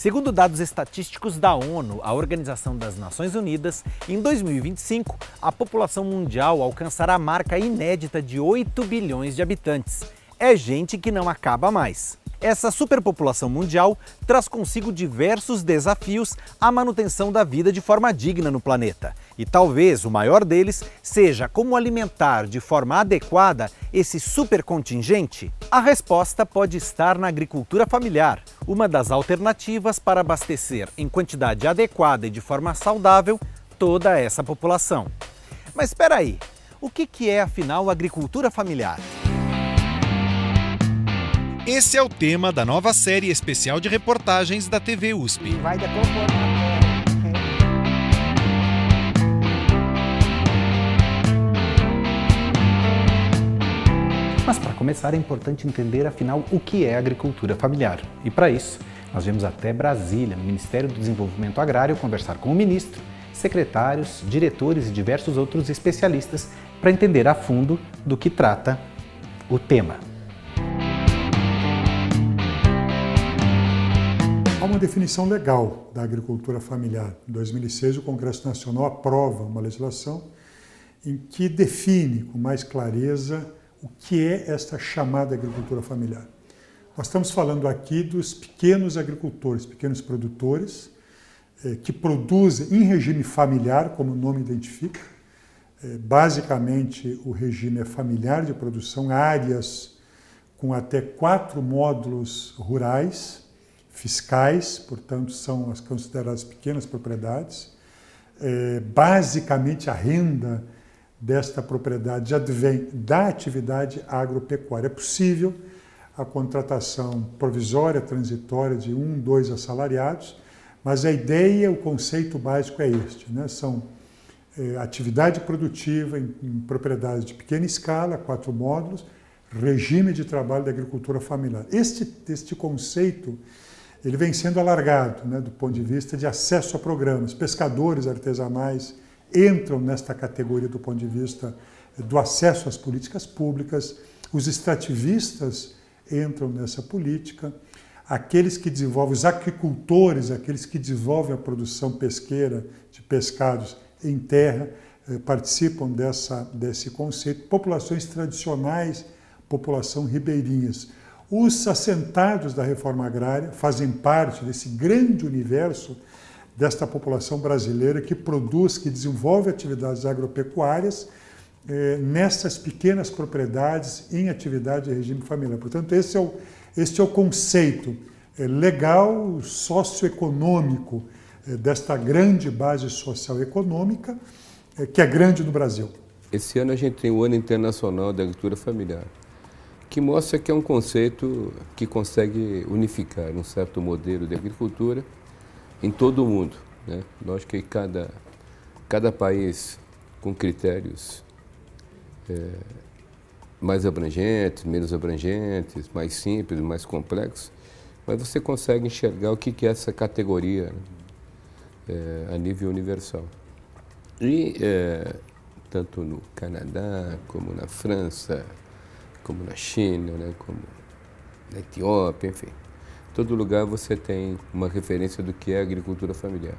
Segundo dados estatísticos da ONU, a Organização das Nações Unidas, em 2025, a população mundial alcançará a marca inédita de 8 bilhões de habitantes. É gente que não acaba mais. Essa superpopulação mundial traz consigo diversos desafios à manutenção da vida de forma digna no planeta. E talvez o maior deles seja como alimentar de forma adequada esse supercontingente? A resposta pode estar na agricultura familiar, uma das alternativas para abastecer em quantidade adequada e de forma saudável toda essa população. Mas espera aí, o que é afinal agricultura familiar? Esse é o tema da nova série especial de reportagens da TV USP. Vai Mas para começar é importante entender afinal o que é agricultura familiar. E para isso, nós vemos até Brasília, no Ministério do Desenvolvimento Agrário, conversar com o ministro, secretários, diretores e diversos outros especialistas para entender a fundo do que trata o tema. uma definição legal da agricultura familiar. Em 2006, o Congresso Nacional aprova uma legislação em que define com mais clareza o que é esta chamada agricultura familiar. Nós estamos falando aqui dos pequenos agricultores, pequenos produtores, eh, que produzem em regime familiar, como o nome identifica. Eh, basicamente, o regime é familiar de produção, áreas com até quatro módulos rurais, fiscais, portanto, são as consideradas pequenas propriedades. É, basicamente, a renda desta propriedade advém da atividade agropecuária. É possível a contratação provisória, transitória de um, dois assalariados, mas a ideia, o conceito básico é este: né? são é, atividade produtiva em, em propriedades de pequena escala, quatro módulos, regime de trabalho da agricultura familiar. Este, este conceito ele vem sendo alargado né, do ponto de vista de acesso a programas. Pescadores artesanais entram nesta categoria do ponto de vista do acesso às políticas públicas, os extrativistas entram nessa política, aqueles que desenvolvem, os agricultores, aqueles que desenvolvem a produção pesqueira de pescados em terra, eh, participam dessa, desse conceito, populações tradicionais, população ribeirinhas. Os assentados da reforma agrária fazem parte desse grande universo desta população brasileira que produz, que desenvolve atividades agropecuárias eh, nessas pequenas propriedades em atividade de regime familiar. Portanto, esse é o, é o conceito eh, legal, socioeconômico eh, desta grande base social econômica eh, que é grande no Brasil. Esse ano a gente tem o Ano Internacional da Agricultura Familiar que mostra que é um conceito que consegue unificar um certo modelo de agricultura em todo o mundo. Né? Lógico que cada, cada país com critérios é, mais abrangentes, menos abrangentes, mais simples, mais complexos, mas você consegue enxergar o que é essa categoria né? é, a nível universal. E é, tanto no Canadá como na França, como na China, né, como na Etiópia, enfim. Todo lugar você tem uma referência do que é agricultura familiar.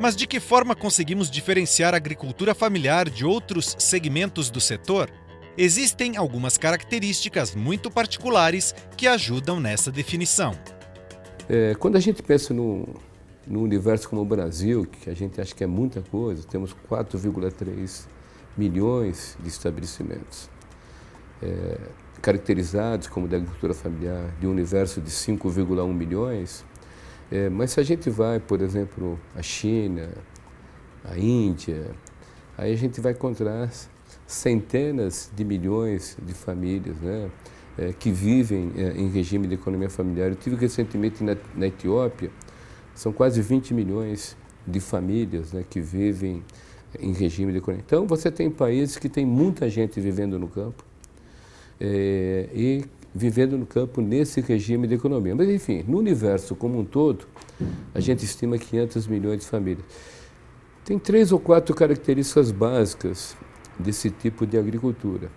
Mas de que forma conseguimos diferenciar a agricultura familiar de outros segmentos do setor? Existem algumas características muito particulares que ajudam nessa definição. É, quando a gente pensa no, no universo como o Brasil, que a gente acha que é muita coisa, temos 4,3 milhões de estabelecimentos é, caracterizados como da agricultura familiar, de um universo de 5,1 milhões, é, mas se a gente vai, por exemplo, à China, à Índia, aí a gente vai encontrar centenas de milhões de famílias né, é, que vivem é, em regime de economia familiar. Eu tive recentemente na, na Etiópia, são quase 20 milhões de famílias né, que vivem em regime de economia. Então, você tem países que tem muita gente vivendo no campo, é, e vivendo no campo nesse regime de economia. Mas, enfim, no universo como um todo, a gente estima 500 milhões de famílias. Tem três ou quatro características básicas desse tipo de agricultura.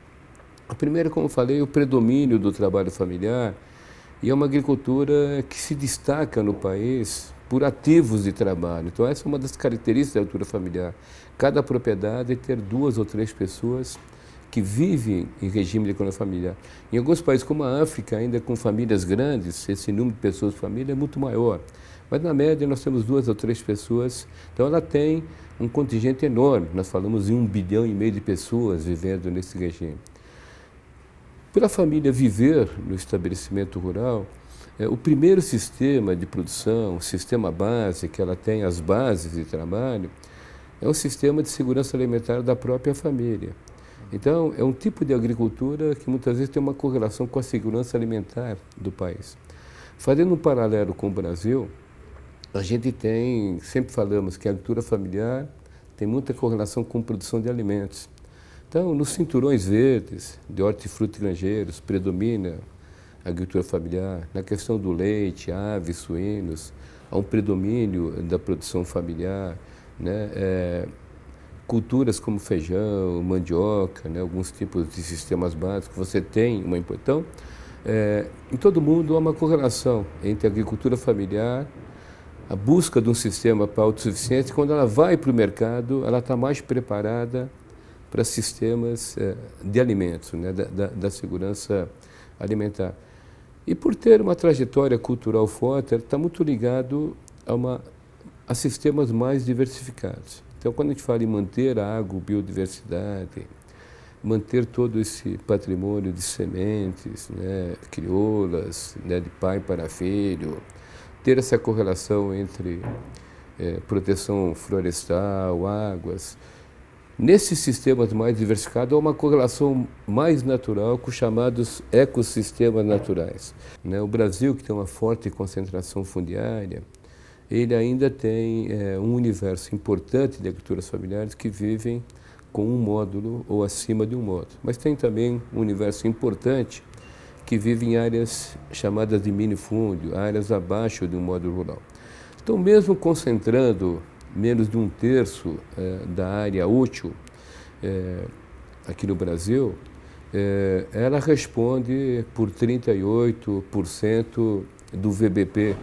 A primeira, como falei, é o predomínio do trabalho familiar e é uma agricultura que se destaca no país por ativos de trabalho. Então, essa é uma das características da agricultura familiar. Cada propriedade é ter duas ou três pessoas que vivem em regime de economia familiar. Em alguns países, como a África, ainda com famílias grandes, esse número de pessoas por família é muito maior. Mas, na média, nós temos duas ou três pessoas. Então, ela tem um contingente enorme. Nós falamos em um bilhão e meio de pessoas vivendo nesse regime. Pela família viver no estabelecimento rural, é, o primeiro sistema de produção, o sistema base, que ela tem as bases de trabalho, é o sistema de segurança alimentar da própria família. Então, é um tipo de agricultura que muitas vezes tem uma correlação com a segurança alimentar do país. Fazendo um paralelo com o Brasil, a gente tem, sempre falamos que a agricultura familiar tem muita correlação com a produção de alimentos. Então, nos cinturões verdes de hortifruti grangeiros predomina a agricultura familiar. Na questão do leite, aves, suínos, há um predomínio da produção familiar. Né? É, culturas como feijão, mandioca, né, alguns tipos de sistemas básicos, você tem uma então é, em todo mundo há uma correlação entre a agricultura familiar, a busca de um sistema para autossuficiência, quando ela vai para o mercado, ela está mais preparada para sistemas é, de alimentos, né, da, da, da segurança alimentar. E por ter uma trajetória cultural forte, está muito ligado a, uma, a sistemas mais diversificados. Então, quando a gente fala em manter a biodiversidade, manter todo esse patrimônio de sementes, né, crioulas, né, de pai para filho, ter essa correlação entre é, proteção florestal, águas. Nesses sistemas mais diversificados, há uma correlação mais natural com os chamados ecossistemas naturais. Né? O Brasil, que tem uma forte concentração fundiária, ele ainda tem é, um universo importante de agriculturas familiares que vivem com um módulo ou acima de um módulo. Mas tem também um universo importante que vive em áreas chamadas de minifúndio, áreas abaixo de um módulo rural. Então, mesmo concentrando menos de um terço é, da área útil é, aqui no Brasil, é, ela responde por 38% do VBP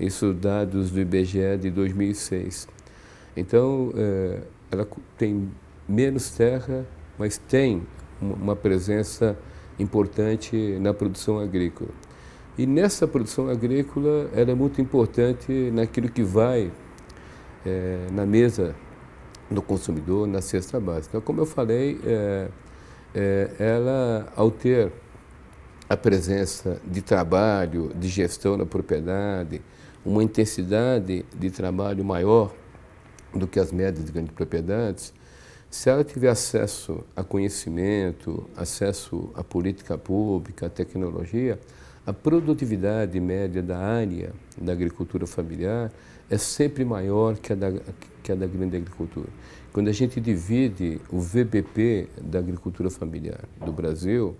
isso dados do IBGE de 2006. Então, é, ela tem menos terra, mas tem uma presença importante na produção agrícola. E nessa produção agrícola, ela é muito importante naquilo que vai é, na mesa do consumidor, na cesta básica. Então, como eu falei, é, é, ela, ao ter a presença de trabalho, de gestão da propriedade, uma intensidade de trabalho maior do que as médias de grandes propriedades, se ela tiver acesso a conhecimento, acesso à política pública, à tecnologia, a produtividade média da área da agricultura familiar é sempre maior que a da, que a da grande agricultura. Quando a gente divide o VBP da agricultura familiar do Brasil,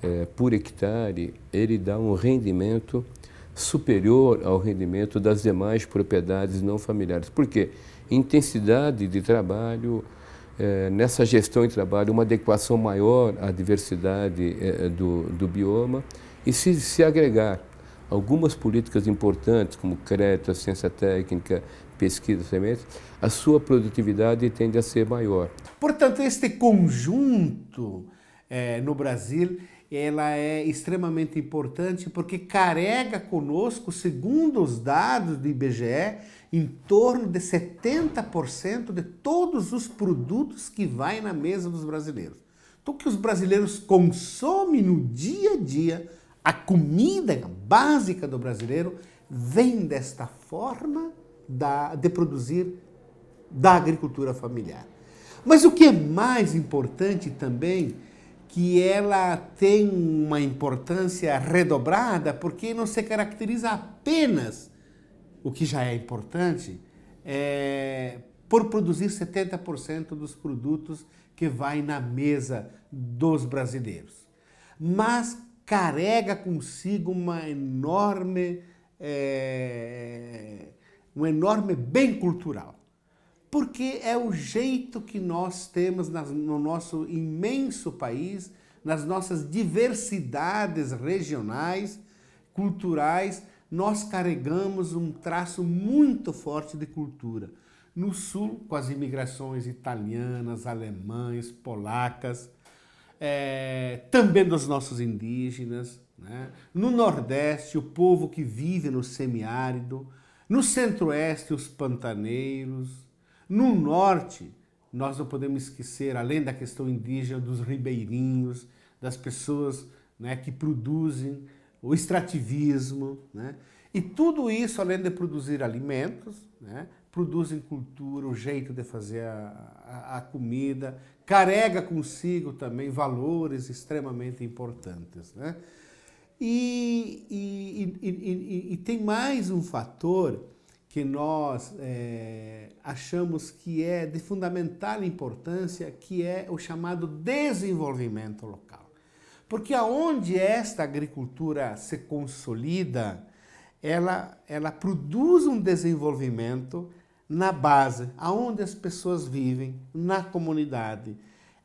é, por hectare, ele dá um rendimento superior ao rendimento das demais propriedades não familiares. Por quê? Intensidade de trabalho, é, nessa gestão de trabalho, uma adequação maior à diversidade é, do, do bioma e se, se agregar algumas políticas importantes, como crédito, ciência técnica, pesquisa, sementes, a sua produtividade tende a ser maior. Portanto, este conjunto é, no Brasil ela é extremamente importante porque carrega conosco, segundo os dados do IBGE, em torno de 70% de todos os produtos que vai na mesa dos brasileiros. Então, o que os brasileiros consomem no dia a dia, a comida básica do brasileiro, vem desta forma da, de produzir da agricultura familiar. Mas o que é mais importante também que ela tem uma importância redobrada porque não se caracteriza apenas o que já é importante é, por produzir 70% dos produtos que vai na mesa dos brasileiros, mas carrega consigo uma enorme é, um enorme bem cultural porque é o jeito que nós temos no nosso imenso país, nas nossas diversidades regionais, culturais, nós carregamos um traço muito forte de cultura. No sul, com as imigrações italianas, alemães, polacas, é, também dos nossos indígenas. Né? No nordeste, o povo que vive no semiárido. No centro-oeste, os pantaneiros. No norte, nós não podemos esquecer, além da questão indígena, dos ribeirinhos, das pessoas né, que produzem, o extrativismo. Né? E tudo isso, além de produzir alimentos, né, produzem cultura, o jeito de fazer a, a, a comida, carrega consigo também valores extremamente importantes. Né? E, e, e, e, tem mais um fator que nós é, achamos que é de fundamental importância, que é o chamado desenvolvimento local. Porque aonde esta agricultura se consolida, ela, ela produz um desenvolvimento na base, aonde as pessoas vivem, na comunidade.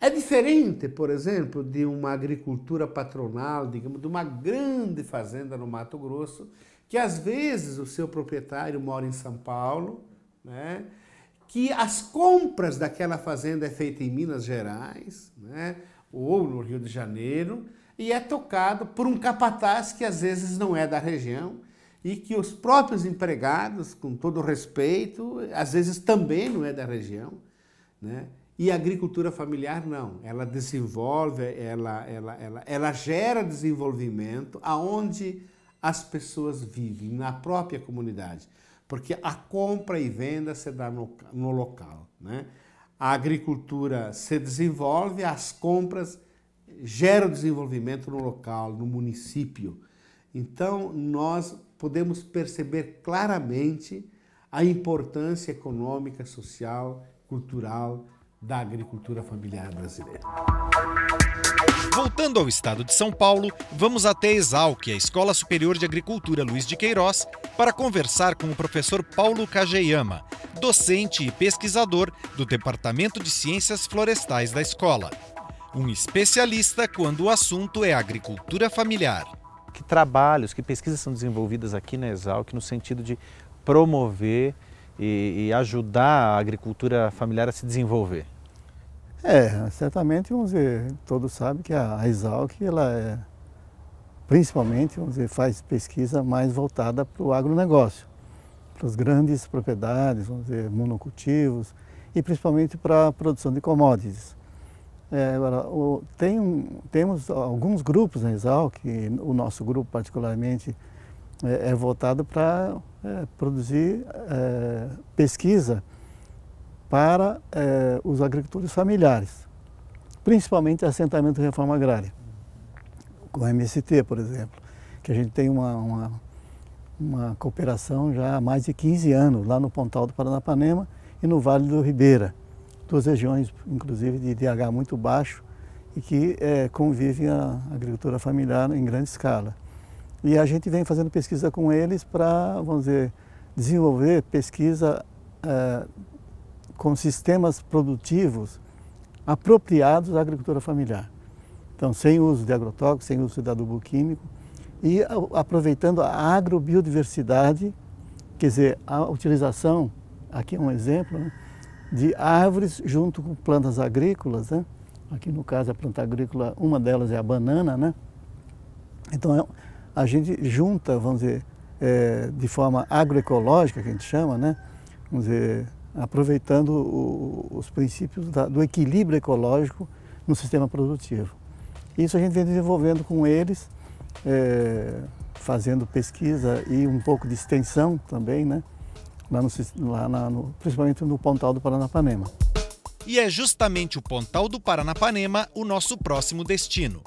É diferente, por exemplo, de uma agricultura patronal, digamos, de uma grande fazenda no Mato Grosso, que às vezes o seu proprietário mora em São Paulo, né? que as compras daquela fazenda é feita em Minas Gerais, né? ou no Rio de Janeiro, e é tocado por um capataz que às vezes não é da região e que os próprios empregados, com todo respeito, às vezes também não é da região, né? E a agricultura familiar não, ela desenvolve, ela, ela, ela, ela gera desenvolvimento aonde as pessoas vivem na própria comunidade, porque a compra e venda se dá no, no local. Né? A agricultura se desenvolve, as compras geram desenvolvimento no local, no município. Então, nós podemos perceber claramente a importância econômica, social, cultural da agricultura familiar brasileira. Voltando ao estado de São Paulo, vamos até Exalc, a Escola Superior de Agricultura Luiz de Queiroz, para conversar com o professor Paulo Kageyama, docente e pesquisador do Departamento de Ciências Florestais da escola. Um especialista quando o assunto é agricultura familiar. Que trabalhos, que pesquisas são desenvolvidas aqui na Exalc no sentido de promover e, e ajudar a agricultura familiar a se desenvolver? É, certamente, vamos dizer, todos sabem que a, a Exalc, ela é, principalmente, vamos dizer, faz pesquisa mais voltada para o agronegócio, para as grandes propriedades, vamos dizer, monocultivos e principalmente para a produção de commodities. É, agora, o, tem temos alguns grupos na Exalc, o nosso grupo particularmente é, é voltado para é, produzir é, pesquisa para é, os agricultores familiares, principalmente assentamento e reforma agrária, com MST, por exemplo, que a gente tem uma, uma, uma cooperação já há mais de 15 anos, lá no Pontal do Paranapanema e no Vale do Ribeira, duas regiões, inclusive, de IDH muito baixo e que é, convivem a agricultura familiar em grande escala. E a gente vem fazendo pesquisa com eles para, vamos dizer, desenvolver pesquisa é, com sistemas produtivos apropriados à agricultura familiar. Então, sem uso de agrotóxicos, sem uso de adubo químico e aproveitando a agrobiodiversidade, quer dizer, a utilização, aqui é um exemplo, né, de árvores junto com plantas agrícolas, né? aqui no caso a planta agrícola, uma delas é a banana, né? Então, é, a gente junta, vamos dizer, é, de forma agroecológica, que a gente chama, né? vamos dizer, aproveitando o, os princípios da, do equilíbrio ecológico no sistema produtivo. Isso a gente vem desenvolvendo com eles, é, fazendo pesquisa e um pouco de extensão também, né? lá no, lá na, no, principalmente no Pontal do Paranapanema. E é justamente o Pontal do Paranapanema o nosso próximo destino.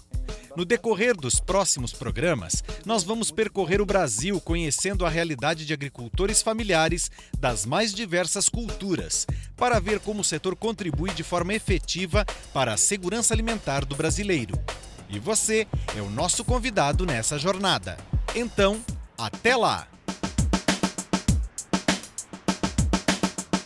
No decorrer dos próximos programas, nós vamos percorrer o Brasil conhecendo a realidade de agricultores familiares das mais diversas culturas, para ver como o setor contribui de forma efetiva para a segurança alimentar do brasileiro. E você é o nosso convidado nessa jornada. Então, até lá!